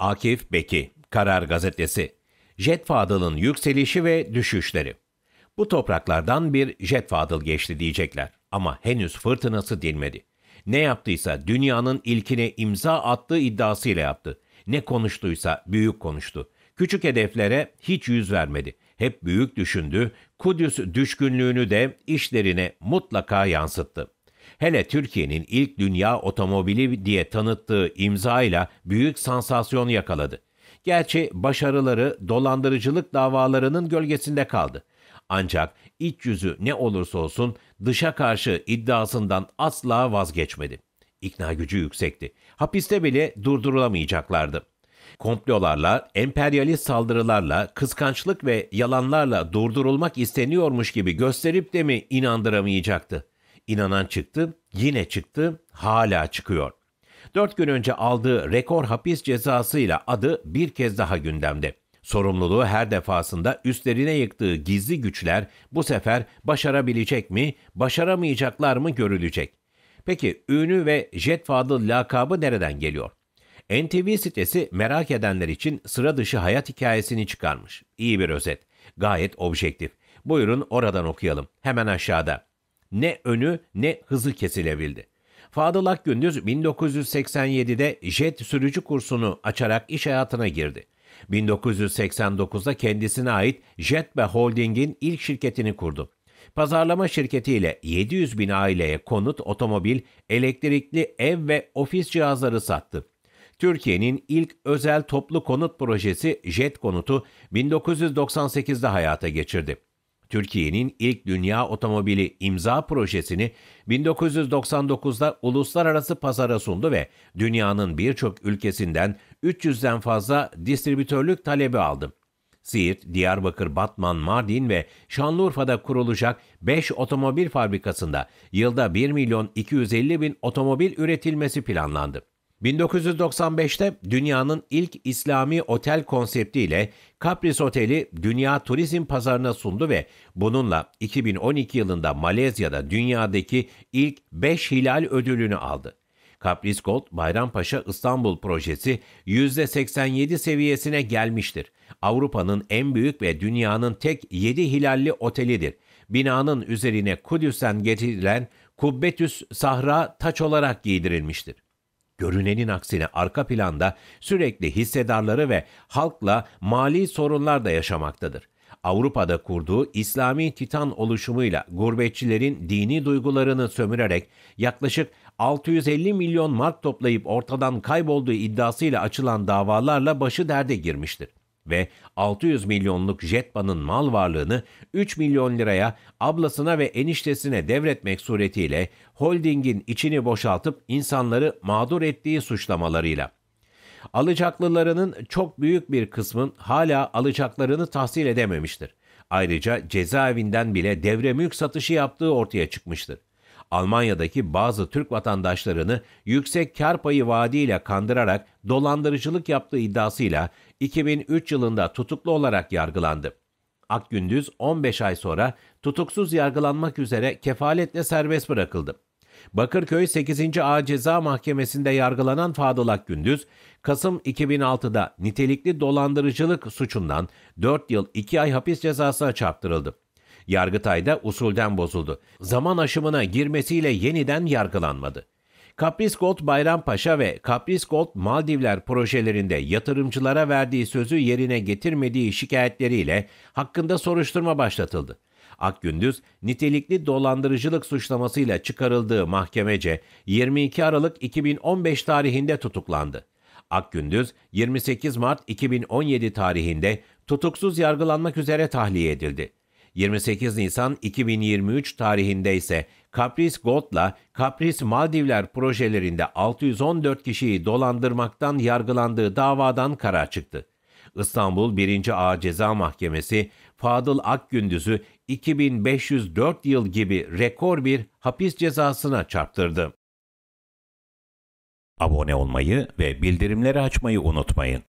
Akif Beki, Karar Gazetesi. Jet Fadıl'ın yükselişi ve düşüşleri. Bu topraklardan bir Jet Fadıl geçti diyecekler ama henüz fırtınası dinmedi. Ne yaptıysa dünyanın ilkine imza attığı iddiasıyla yaptı. Ne konuştuysa büyük konuştu. Küçük hedeflere hiç yüz vermedi. Hep büyük düşündü, Kudüs düşkünlüğünü de işlerine mutlaka yansıttı hele Türkiye'nin ilk dünya otomobili diye tanıttığı imzayla büyük sansasyon yakaladı. Gerçi başarıları dolandırıcılık davalarının gölgesinde kaldı. Ancak iç yüzü ne olursa olsun dışa karşı iddiasından asla vazgeçmedi. İkna gücü yüksekti. Hapiste bile durdurulamayacaklardı. Komplolarla, emperyalist saldırılarla, kıskançlık ve yalanlarla durdurulmak isteniyormuş gibi gösterip de mi inandıramayacaktı? İnanan çıktı, yine çıktı, hala çıkıyor. Dört gün önce aldığı rekor hapis cezasıyla adı bir kez daha gündemde. Sorumluluğu her defasında üstlerine yıktığı gizli güçler bu sefer başarabilecek mi, başaramayacaklar mı görülecek. Peki ünü ve Jet Fadıl lakabı nereden geliyor? NTV sitesi merak edenler için sıra dışı hayat hikayesini çıkarmış. İyi bir özet. Gayet objektif. Buyurun oradan okuyalım. Hemen aşağıda ne önü ne hızı kesilebildi. Fadıl Akgündüz 1987'de jet sürücü kursunu açarak iş hayatına girdi. 1989'da kendisine ait Jet ve Holding'in ilk şirketini kurdu. Pazarlama şirketiyle 700 bin aileye konut, otomobil, elektrikli ev ve ofis cihazları sattı. Türkiye'nin ilk özel toplu konut projesi Jet Konut'u 1998'de hayata geçirdi. Türkiye'nin ilk dünya otomobili imza projesini 1999'da uluslararası pazara sundu ve dünyanın birçok ülkesinden 300'den fazla distribütörlük talebi aldı. Siirt, Diyarbakır, Batman, Mardin ve Şanlıurfa'da kurulacak 5 otomobil fabrikasında yılda 1 milyon 250 bin otomobil üretilmesi planlandı. 1995'te dünyanın ilk İslami otel konseptiyle Kapris Oteli dünya turizm pazarına sundu ve bununla 2012 yılında Malezya'da dünyadaki ilk 5 hilal ödülünü aldı. Kapris Gold Bayrampaşa İstanbul projesi %87 seviyesine gelmiştir. Avrupa'nın en büyük ve dünyanın tek 7 hilalli otelidir. Binanın üzerine Kudüs'ten getirilen Kubbetüs Sahra taç olarak giydirilmiştir. Görünenin aksine arka planda sürekli hissedarları ve halkla mali sorunlar da yaşamaktadır. Avrupa'da kurduğu İslami Titan oluşumuyla gurbetçilerin dini duygularını sömürerek yaklaşık 650 milyon mark toplayıp ortadan kaybolduğu iddiasıyla açılan davalarla başı derde girmiştir ve 600 milyonluk Jetba'nın mal varlığını 3 milyon liraya ablasına ve eniştesine devretmek suretiyle holdingin içini boşaltıp insanları mağdur ettiği suçlamalarıyla. Alacaklılarının çok büyük bir kısmın hala alacaklarını tahsil edememiştir. Ayrıca cezaevinden bile devre mülk satışı yaptığı ortaya çıkmıştır. Almanya'daki bazı Türk vatandaşlarını yüksek kar payı vaadiyle kandırarak dolandırıcılık yaptığı iddiasıyla 2003 yılında tutuklu olarak yargılandı. Akgündüz 15 ay sonra tutuksuz yargılanmak üzere kefaletle serbest bırakıldı. Bakırköy 8. A Ceza Mahkemesi'nde yargılanan Fadıl Akgündüz, Kasım 2006'da nitelikli dolandırıcılık suçundan 4 yıl 2 ay hapis cezasına çarptırıldı. Yargıtay'da usulden bozuldu. Zaman aşımına girmesiyle yeniden yargılanmadı. Kapris Gold Bayrampaşa ve Kapris Gold Maldivler projelerinde yatırımcılara verdiği sözü yerine getirmediği şikayetleriyle hakkında soruşturma başlatıldı. Akgündüz, nitelikli dolandırıcılık suçlamasıyla çıkarıldığı mahkemece 22 Aralık 2015 tarihinde tutuklandı. Akgündüz, 28 Mart 2017 tarihinde tutuksuz yargılanmak üzere tahliye edildi. 28 Nisan 2023 tarihinde ise Kapris Gold'la Kapris Maldivler projelerinde 614 kişiyi dolandırmaktan yargılandığı davadan karar çıktı. İstanbul 1. Ağır Ceza Mahkemesi Fadıl Akgündüz'ü 2504 yıl gibi rekor bir hapis cezasına çarptırdı. Abone olmayı ve bildirimleri açmayı unutmayın.